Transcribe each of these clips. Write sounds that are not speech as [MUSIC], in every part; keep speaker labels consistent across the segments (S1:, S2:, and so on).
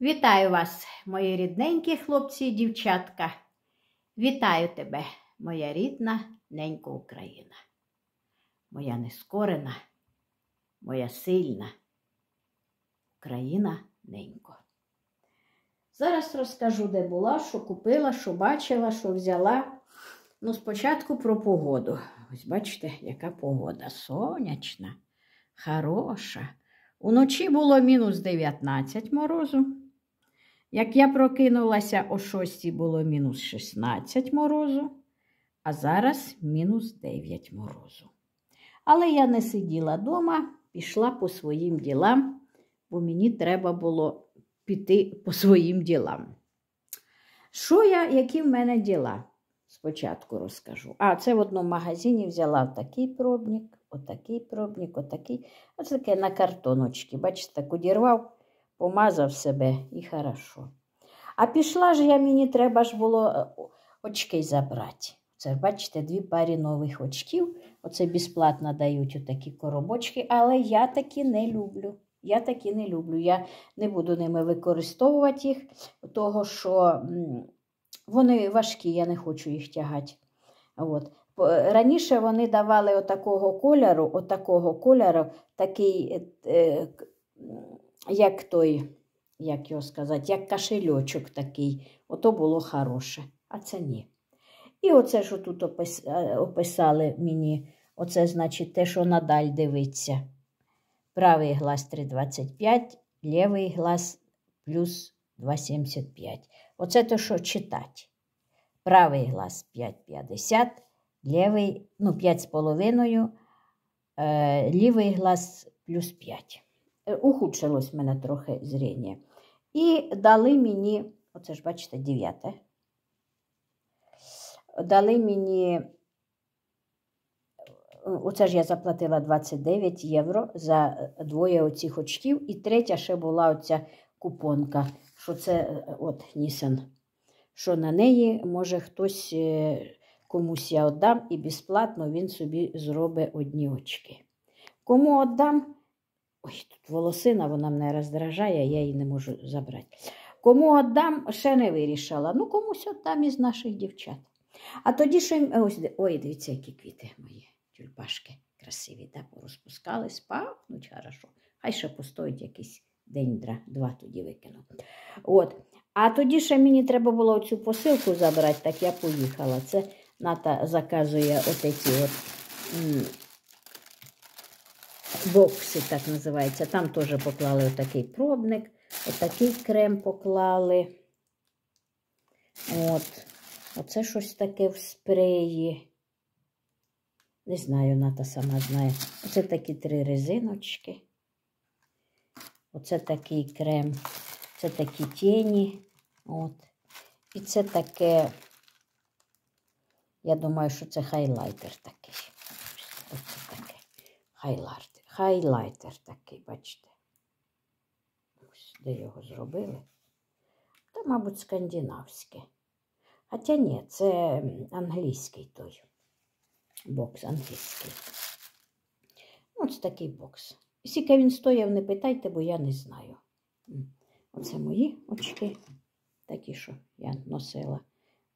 S1: Вітаю вас, мої рідненькі хлопці і дівчатка. Вітаю тебе, моя рідна ненька Україна, моя нескорена, моя сильна Україна ненько. Зараз розкажу, де була, що купила, що бачила, що взяла. Ну, спочатку про погоду. Ось бачите, яка погода. Сонячна, хороша. Уночі було мінус 19 морозу. Як я прокинулася о 6 було мінус 16 морозу, а зараз мінус 9 морозу. Але я не сиділа вдома, пішла по своїм ділам, бо мені треба було піти по своїм ділам. Що я, які в мене діла? Спочатку розкажу. А, це в одному магазині взяла такий пробник, отакий пробник, отакий. Ось таке на картоночки. Бачите, так одірвав помазав себе і хорошо. А пішла ж я, мені треба ж було е, очки забрати. Це, бачите, дві парі нових очків. Оце безплатно дають такі коробочки, але я такі не люблю. Я такі не люблю. Я не буду ними використовувати їх, того що вони важкі, я не хочу їх тягати. От. Е, раніше вони давали отакого кольору, отакого кольору, такий. Е, е як той, як його сказати, як кашельочок такий. Ото було хороше, а це ні. І оце, що тут е, описали мені, оце значить те, що надаль дивиться. Правий глаз 325, лівий глаз плюс 2,75. Оце те, що читати. Правий глаз 5,50, лівий, ну, 5,5, е, лівий глаз плюс 5. Е, ухудшилось в мене трохи зріння. І дали мені, оце ж, бачите, дев'яте, Дали мені, оце ж я заплатила 29 євро за двоє оцих очків. І третя ще була оця купонка. Що це е, от Нісен. Що на неї може хтось е, комусь я віддам і безплатно він собі зробить одні очки. Кому віддам, Ой, тут волосина, вона мене роздражає, я її не можу забрати. Кому віддам, ще не вирішила. Ну, комусь віддам із наших дівчат. А тоді що ось, ой, дивіться, які квіти мої тюльпашки красиві, да, порозпускались, пахнуть хорошо. Хай ще постоїть якийсь день-два тоді викину. От. А тоді ще мені треба було цю посилку забрати, так я поїхала. Це Ната заказує отеці от боксі, так називається. Там теж поклали отакий пробник, отакий крем поклали. От. Оце щось таке в спреї. Не знаю, ната сама знає. Оце такі три резиночки. Оце такий крем, це такі тіні. От. І це таке, я думаю, що це хайлайтер такий. Оце таке хайлайтер хайлайтер такий, бачите. Ось, де його зробили. Та, мабуть, скандинавське. Хоча ні, це англійський той. Бокс англійський. Ось такий бокс. Скільки він стояв, не питайте, бо я не знаю. Оце мої очки, такі, що я носила.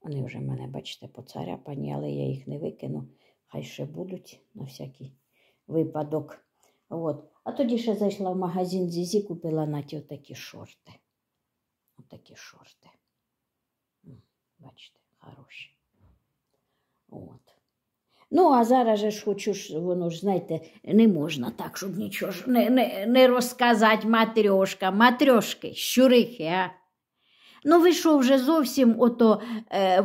S1: Вони вже в мене, бачите, поцаряпані, але я їх не викину. Хай ще будуть на всякий випадок. От. А тоді ще зайшла в магазин Зізі, купила на ті отакі шорти. Отакі шорти. Бачите, хороші. От. Ну, а зараз же ж хочу, ж, воно ж, знаєте, не можна так, щоб нічого ж не не, не розказати матрьошка, матрьошки, щурихи, а. Ну, ви що вже зовсім ото е,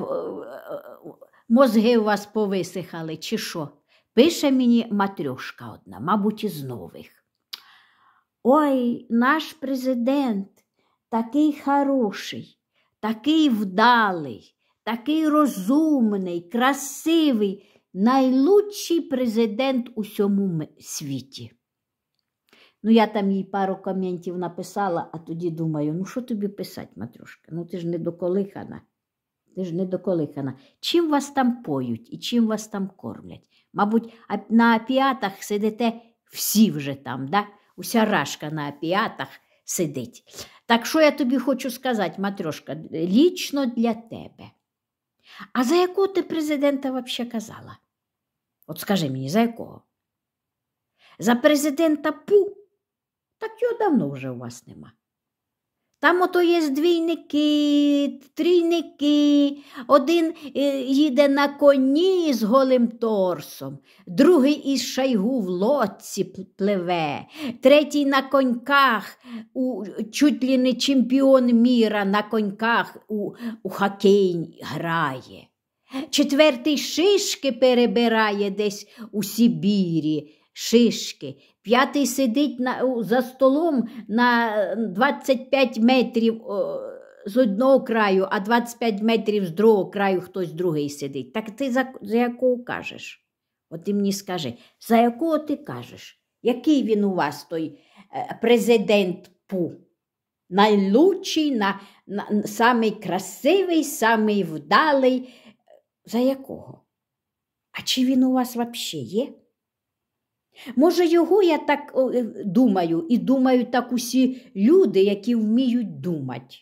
S1: мозги у вас повисихали, чи що? Пише мені Матрьошка одна, мабуть, із нових. Ой, наш президент такий хороший, такий вдалий, такий розумний, красивий, найлучший президент у всьому світі. Ну, я там їй пару коментів написала, а тоді думаю, ну що тобі писати, Матрьошка? Ну ти ж не доколихана ти ж недоколихана. Чим вас там поють і чим вас там кормлять? Мабуть, на апіатах сидите всі вже там, да? уся рашка на апіатах сидить. Так що я тобі хочу сказати, Матрошка, лічно для тебе. А за якого ти президента взагалі казала? От скажи мені, за якого? За президента Пу? Так його давно вже у вас нема. Там ото є двійники, трійники. Один е, їде на коні з голим торсом, другий із шайгу в лодці пливе, третій на коньках, у, чуть ли не чемпіон міра на коньках у, у хокей грає. Четвертий шишки перебирає десь у Сибірі шишки. П'ятий сидить на, за столом на 25 метрів з одного краю, а 25 метрів з другого краю хтось другий сидить. Так ти за, за якого кажеш? От ти мені скажи, за якого ти кажеш? Який він у вас той е, президент Пу? Найлучший, на, на, самий красивий, самий вдалий. За якого? А чи він у вас взагалі є? Може, його я так е, думаю, і думають так усі люди, які вміють думати.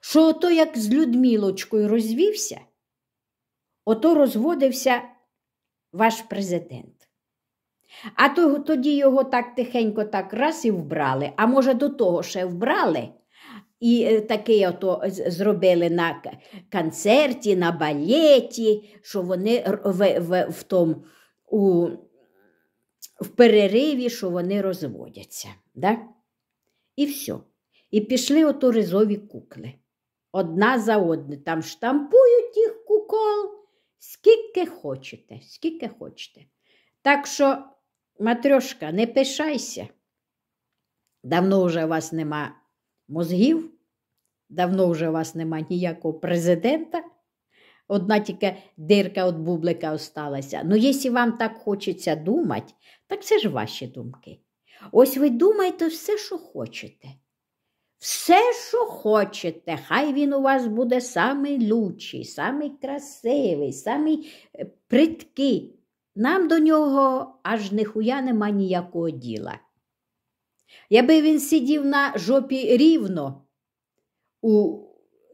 S1: Що ото як з Людмілочкою розвівся, ото розводився ваш президент. А то, тоді його так тихенько так раз і вбрали, а може, до того ще вбрали. І е, таке ото зробили на концерті, на балеті, що вони в, в, в, в тому в перериві, що вони розводяться. Да? І все. І пішли ото ризові кукли. Одна за одне. Там штампують їх кукол, скільки хочете, скільки хочете. Так що, Матрьошка, не пишайся. Давно вже у вас нема мозгів, давно вже у вас нема ніякого президента. Одна тільки дирка від бублика осталася. Ну, якщо вам так хочеться думати, так це ж ваші думки. Ось ви думайте все, що хочете. Все, що хочете, хай він у вас буде самий лючий, самий красивий, самий е, приткий. Нам до нього аж ніхуя нема ніякого діла. Якби він сидів на жопі рівно у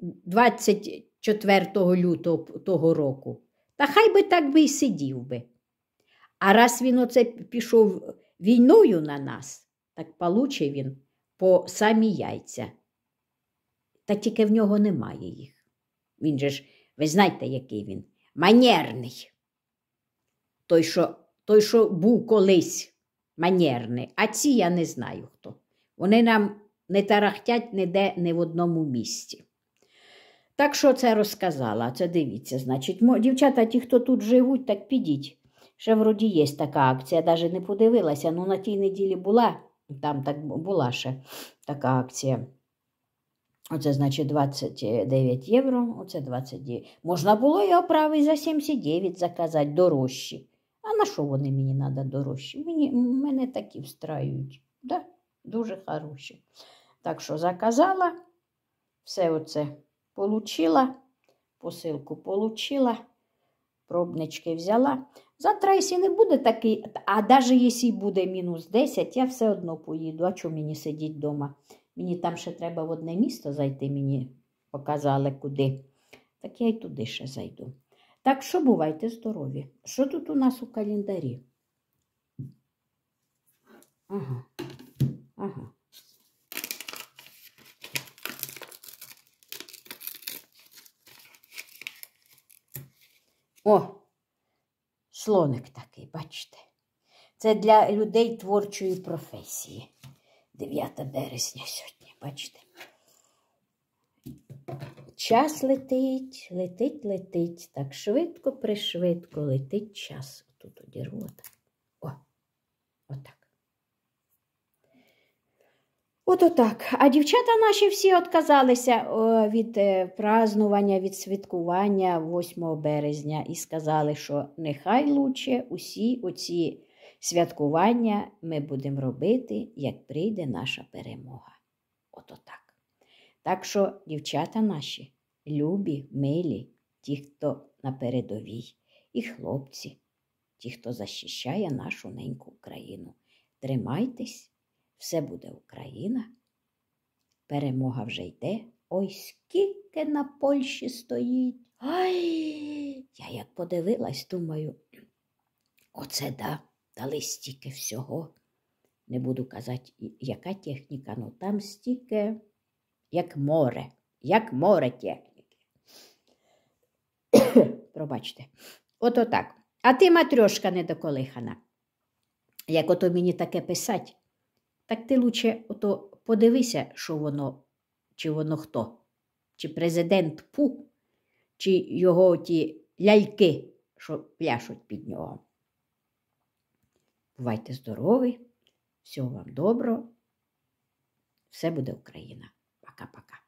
S1: 20 4 лютого того року. Та хай би так би й сидів би. А раз він оце пішов війною на нас, так получив він по самі яйця. Та тільки в нього немає їх. Він же ж, ви знаєте, який він, манерний. Той, що той, що був колись манерний, а ці я не знаю хто. Вони нам не тарахтять ніде не в одному місці. Так що це розказала? Це дивіться, значить, дівчата, ті, хто тут живуть, так підіть. Ще вроді є така акція, навіть не подивилася, ну на тій неділі була, там так була ще така акція. Оце, значить, 29 євро, оце 29. Можна було і оправи за 79 заказати дорожчі. А на що вони мені треба дорожчі? Мені, Мене такі встраюють. Да? Дуже хороші. Так що заказала все оце получила, посилку получила, пробнички взяла. Завтра, якщо не буде такий, а навіть якщо буде мінус 10, я все одно поїду. А чому мені сидіти вдома? Мені там ще треба в одне місто зайти, мені показали куди. Так я й туди ще зайду. Так що бувайте здорові. Що тут у нас у календарі? Ага. Ага. О, слоник такий, бачите? Це для людей творчої професії. 9 березня сьогодні, бачите? Час летить, летить, летить. Так швидко, пришвидко летить час. Тут одірву. О, отак. Ото так. А дівчата наші всі відказалися е, від е, празнування, від святкування 8 березня і сказали, що нехай лучше усі оці святкування ми будемо робити, як прийде наша перемога. Ото так. Так що, дівчата наші, любі, милі, ті, хто на передовій, і хлопці, ті, хто захищає нашу неньку Україну. Тримайтесь все буде Україна. Перемога вже йде. Ой, скільки на Польщі стоїть. Ай, я як подивилась, думаю, оце да, дали стільки всього. Не буду казати, яка техніка, ну там стільки, як море, як море техніки. [COUGHS] Пробачте, от отак. А ти, матрьошка недоколихана. Як ото мені таке писать, так ти лучше ото подивися, що воно, чи воно хто, чи президент Пу, чи його ті ляльки, що пляшуть під нього. Бувайте здорові, всього вам добро, все буде Україна. Пока-пока.